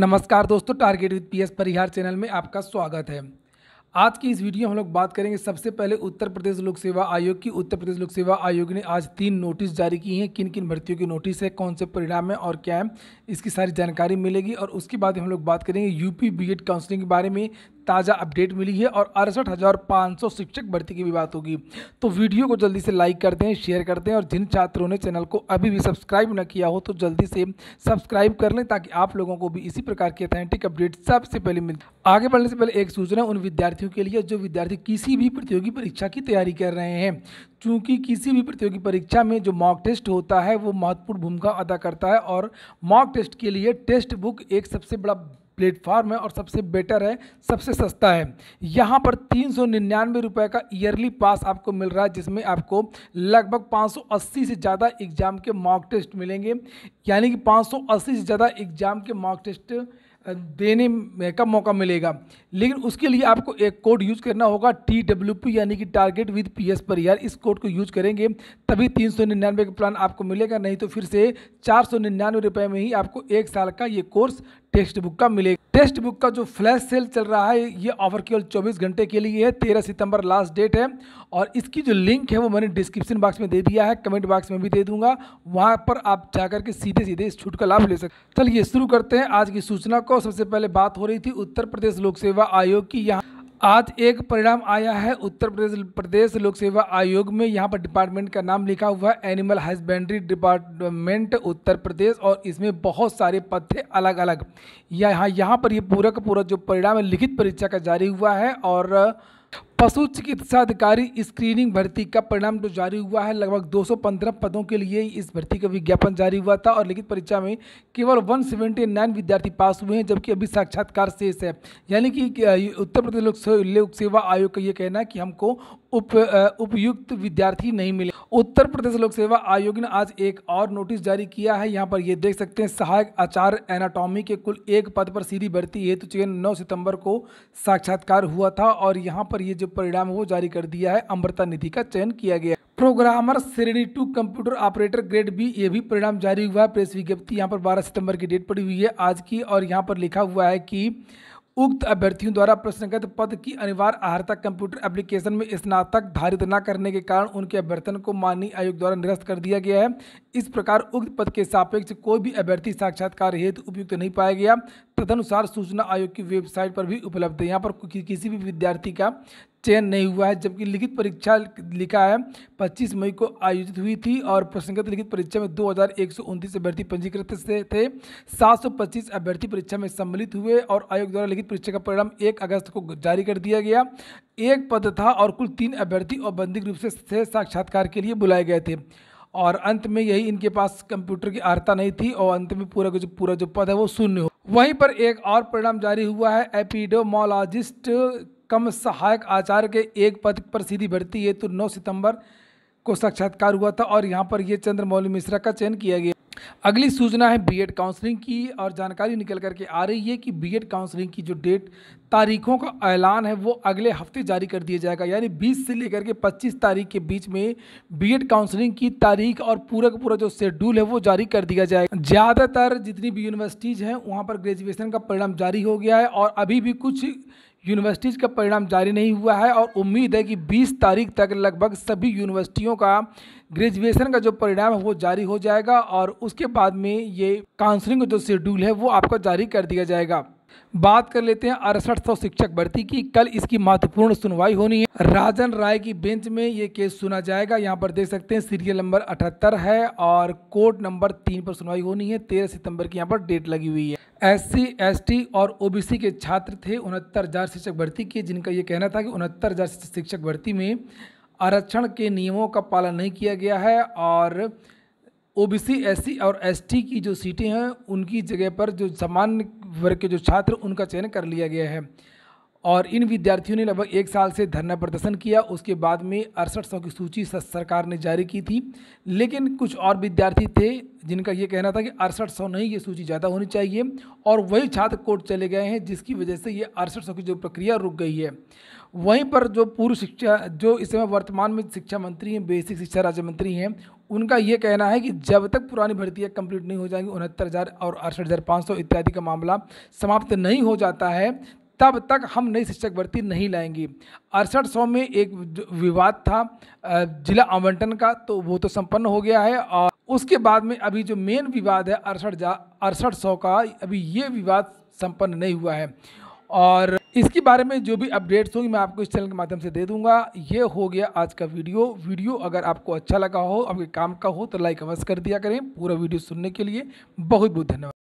नमस्कार दोस्तों target with PS Parihar channel में आपका स्वागत है आज की इस वीडियो में हम लोग बात करेंगे सबसे पहले उत्तर प्रदेश लोक सेवा आयोग की उत्तर प्रदेश लोक सेवा आयोग ने आज तीन नोटिस जारी की हैं किन किन भर्तियों की नोटिस है कौन से परिणाम है और क्या है इसकी सारी जानकारी मिलेगी और उसके बाद हम लोग बात करेंगे यूपी बीएड काउंसलिंग के बारे में ताज़ा अपडेट मिली है और अड़सठ हज़ार पाँच सौ शिक्षक भर्ती की भी बात होगी तो वीडियो को जल्दी से लाइक करते हैं शेयर करते हैं और जिन छात्रों ने चैनल को अभी भी सब्सक्राइब न किया हो तो जल्दी से सब्सक्राइब कर लें ताकि आप लोगों को भी इसी प्रकार की अथेंटिक अपडेट सबसे पहले मिल आगे बढ़ने से पहले एक सूचना उन विद्यार्थियों के लिए जो विद्यार्थी किसी भी प्रतियोगी परीक्षा की तैयारी कर रहे हैं चूँकि किसी भी प्रतियोगी परीक्षा में जो मॉक टेस्ट होता है वो महत्वपूर्ण भूमिका अदा करता है और मॉक टेस्ट के लिए टेस्ट बुक एक सबसे बड़ा प्लेटफार्म है और सबसे बेटर है सबसे सस्ता है यहाँ पर तीन सौ निन्यानवे रुपये का ईयरली पास आपको मिल रहा है जिसमें आपको लगभग 580 से ज़्यादा एग्ज़ाम के मॉक टेस्ट मिलेंगे यानी कि 580 से ज़्यादा एग्ज़ाम के मॉक टेस्ट देने में का मौका मिलेगा लेकिन उसके लिए आपको एक कोड यूज़ करना होगा टी डब्ल्यू पी यानी कि टारगेट विद पी एस पर यार इस कोड को यूज करेंगे तभी तीन सौ निन्यानवे का प्लान आपको मिलेगा नहीं तो फिर से चार सौ निन्यानवे रुपये में ही आपको एक साल का ये कोर्स टेक्स्ट बुक का मिलेगा टेक्स्ट बुक का जो फ्लैश सेल चल रहा है ये ऑफर केवल 24 घंटे के लिए है 13 सितंबर लास्ट डेट है और इसकी जो लिंक है वो मैंने डिस्क्रिप्शन बॉक्स में दे दिया है कमेंट बॉक्स में भी दे दूंगा वहाँ पर आप जा करके सीधे सीधे इस छूट का लाभ ले सकते चलिए शुरू करते हैं आज की सूचना को सबसे पहले बात हो रही थी उत्तर प्रदेश लोक सेवा आयोग की यहाँ आज एक परिणाम आया है उत्तर प्रदेश प्रदेश लोक सेवा आयोग में यहाँ पर डिपार्टमेंट का नाम लिखा हुआ है animal husbandry department Uttar Pradesh और इसमें बहुत सारे पद थे अलग अलग यहाँ यहाँ पर ये पूरा का पूरा जो परिणाम है लिखित परीक्षा का जारी हुआ है और पशु चिकित्सा अधिकारी स्क्रीनिंग भर्ती का परिणाम जो जारी हुआ है लगभग 215 पदों के लिए इस भर्ती का विज्ञापन जारी हुआ था और लिखित परीक्षा में केवल 179 विद्यार्थी पास हुए हैं जबकि अभी साक्षात्कार शेष है यानी कि उत्तर प्रदेश लोक सेवा आयोग का ये कहना है कि हमको उप उपयुक्त विद्यार्थी नहीं मिले उत्तर प्रदेश लोक सेवा आयोग ने आज एक और नोटिस जारी किया है यहाँ पर ये देख सकते हैं सहायक आचार्य एनाटॉमी के कुल एक पद पर सीधी भर्ती हेतु चयन नौ सितंबर को साक्षात्कार हुआ था और यहाँ पर ये जो परिणाम वो जारी कर दिया है अमृता निधि का चयन किया गया प्रोग्रामर श्रेणी two computer operator grade B ये भी परिणाम जारी हुआ है प्रेस विज्ञप्ति यहाँ पर 12 सितंबर की डेट पड़ी हुई है आज की और यहाँ पर लिखा हुआ है कि उक्त अभ्यर्थियों द्वारा प्रश्नगत पद की अनिवार्य आहारता कंप्यूटर एप्लीकेशन में स्नातक धारित न करने के कारण उनके अभ्यर्थन को माननीय आयोग द्वारा निरस्त कर दिया गया है इस प्रकार उक्त पद के सापेक्ष कोई भी अभ्यर्थी साक्षात्कार हेतु उपयुक्त नहीं पाया गया तदनुसार सूचना आयोग की वेबसाइट पर भी उपलब्ध है यहाँ पर कि, किसी भी विद्यार्थी का चयन नहीं हुआ है जबकि लिखित परीक्षा लिखा है 25 मई को आयोजित हुई थी और प्रसंगत लिखित परीक्षा में दो अभ्यर्थी पंजीकृत थे 725 अभ्यर्थी परीक्षा में सम्मिलित हुए और आयोग द्वारा लिखित परीक्षा का परिणाम 1 अगस्त को जारी कर दिया गया एक पद था और कुल तीन अभ्यर्थी औपबंधिक रूप से साक्षात्कार के लिए बुलाए गए थे और अंत में यही इनके पास कंप्यूटर की आर्ता नहीं थी और अंत में पूरा जो पूरा जो पद है वो शून्य हो वहीं पर एक और परिणाम जारी हुआ है एपिडोमोलॉजिस्ट कम सहायक आचार्य के एक पद पर सीधी भर्ती हेतु तो नौ सितंबर को साक्षात्कार हुआ था और यहाँ पर यह चंद्रमौली मिश्रा का चयन किया गया अगली सूचना है बीएड काउंसलिंग की और जानकारी निकल करके आ रही है कि बीएड काउंसलिंग की जो डेट तारीखों का ऐलान है वो अगले हफ्ते जारी कर दिया जाएगा यानी 20 से लेकर के 25 तारीख के बीच में बीएड काउंसलिंग की तारीख और पूरा का पूरा जो शेड्यूल है वो जारी कर दिया जाएगा ज़्यादातर जितनी भी यूनिवर्सिटीज़ हैं वहाँ पर ग्रेजुएशन का परिणाम जारी हो गया है और अभी भी कुछ यूनिवर्सिटीज़ का परिणाम जारी नहीं हुआ है और उम्मीद है कि 20 तारीख तक लगभग सभी यूनिवर्सिटियों का ग्रेजुएशन का जो परिणाम है वो जारी हो जाएगा और उसके बाद में ये काउंसलिंग का जो शेड्यूल है वो आपका जारी कर दिया जाएगा बात कर लेते हैं अड़सठ सौ शिक्षक भर्ती की कल इसकी महत्वपूर्ण सुनवाई होनी है राजन राय की बेंच में ये केस सुना जाएगा यहाँ पर देख सकते हैं सीरियल नंबर अठहत्तर है और कोर्ट नंबर तीन पर सुनवाई होनी है तेरह सितंबर की यहाँ पर डेट लगी हुई है एससी, एसटी और ओबीसी के छात्र थे उनहत्तर हज़ार शिक्षक भर्ती के जिनका ये कहना था कि उनहत्तर हज़ार शिक्षक भर्ती में आरक्षण के नियमों का पालन नहीं किया गया है और ओबीसी एससी और एसटी की जो सीटें हैं उनकी जगह पर जो सामान्य वर्ग के जो छात्र उनका चयन कर लिया गया है और इन विद्यार्थियों ने लगभग एक साल से धरना प्रदर्शन किया उसके बाद में अड़सठ सौ की सूची सरकार ने जारी की थी लेकिन कुछ और विद्यार्थी थे जिनका ये कहना था कि अड़सठ सौ नहीं ये सूची ज़्यादा होनी चाहिए और वही छात्र कोर्ट चले गए हैं जिसकी वजह से ये अड़सठ सौ की जो प्रक्रिया रुक गई है वहीं पर जो पूर्व शिक्षा जो इस समय वर्तमान में शिक्षा मंत्री हैं बेसिक शिक्षा राज्य मंत्री हैं उनका ये कहना है कि जब तक पुरानी भर्तियाँ कंप्लीट नहीं हो जाएंगी उनहत्तर हज़ार और अड़सठ हज़ार पाँच सौ इत्यादि का मामला समाप्त नहीं हो जाता है तब तक हम नई शिक्षक भर्ती नहीं लाएंगे अड़सठ सौ में एक विवाद था जिला आवंटन का तो वो तो संपन्न हो गया है और उसके बाद में अभी जो मेन विवाद है अड़सठ अड़सठ सौ का अभी ये विवाद संपन्न नहीं हुआ है और इसके बारे में जो भी अपडेट्स होंगी मैं आपको इस चैनल के माध्यम से दे दूंगा ये हो गया आज का वीडियो वीडियो अगर आपको अच्छा लगा हो आपके काम का हो तो लाइक अवश्य कर दिया करें पूरा वीडियो सुनने के लिए बहुत बहुत धन्यवाद